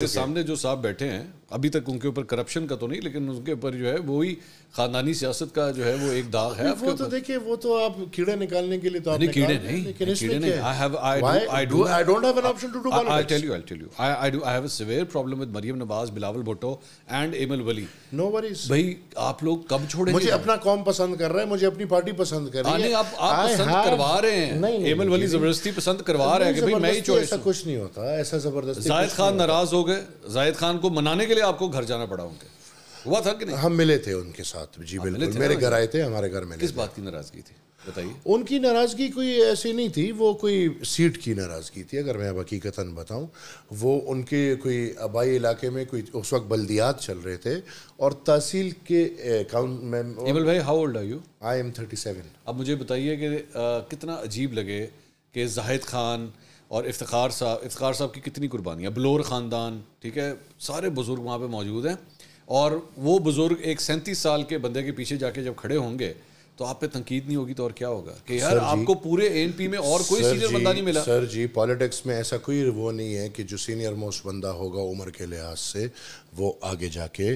तो सामने जो साहब बैठे हैं अभी तक उनके ऊपर करप्शन का तो नहीं लेकिन उनके ऊपर जो है वही खानदानी सियासत का जो है वो एक दाग है वो तो देखिए वो तो आप कीड़े निकालने के लिए तो आपने कीड़े नहीं कीड़े नहीं I have I do I do I don't have an option to do politics I tell you I tell you I I do I have a severe problem with Maryam Nawaz Bilawal Bhutto and Aimal Wali no worries भाई आप लोग कब छोड़ेंगे मुझे अपना कौम पसंद कर रहे हैं मुझे अपनी पार्टी पसंद कर रही हाँ, है नहीं आप आप पसंद करवा रहे हैं एमल वली जबरदस्ती पसंद करवा रहे हैं कि भाई मैं ही चॉइस ऐसा कुछ नहीं होता ऐसा जबरदस्ती जायद खान नाराज हो गए जायद खान को मनाने के लिए आपको घर जाना पड़ा उनके हुआ था कि नहीं हम मिले थे उनके साथ जी बिल्कुल मेरे हाँ, घर आए थे हमारे घर में किस बात की नाराजगी थी बताइए उनकी नाराज़गी कोई ऐसी नहीं थी वो कोई सीट की नाराज़गी थी अगर मैं अब हकीकता बताऊँ वो उनके कोई आबाई इलाके में कोई उस वक्त बल्दियात चल रहे थे और तहसील के अकाउंट में भाई how old are you I am thirty seven अब मुझे बताइए कि कितना अजीब लगे कि जाहिद खान और इफ्तार साहब इफ्तार साहब की कितनी कुर्बानियाँ बलोर ख़ानदान ठीक है सारे बुज़ुर्ग वहाँ पर मौजूद हैं और वो बुज़ुर्ग एक सैंतीस साल के बंदे के पीछे जाके जब खड़े होंगे तो आप पे तनकीद नहीं होगी तो और क्या होगा कि यार आपको पूरे एन पी में और कोई सीनियर बंदा नहीं मिला सर जी पॉलिटिक्स में ऐसा कोई वो नहीं है कि जो सीनियर मोस्ट बंदा होगा उम्र के लिहाज से वो आगे जाके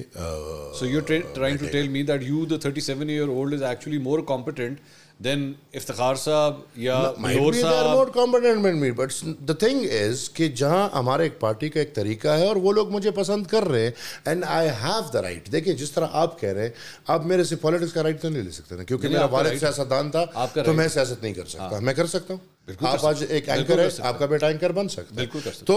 so you trying to tell me that you the 37 year old is actually more competent than Iftar sahab या Mayur sahab more competent me but the thing is कि जहां हमारे एक पार्टी का एक तरीका है और वो लोग मुझे पसंद कर रहे हैं and I have the right देखिए जिस तरह आप कह रहे हैं आप मेरे से पॉलिटिक्स का राइट तो नहीं ले सकते ना क्योंकि मेरा वालद सियासतदान था तो मैं सियासत नहीं कर सकता हाँ। मैं कर सकता हूँ आप आज एक एंकर है आपका बेटा एंकर बन सकता है तो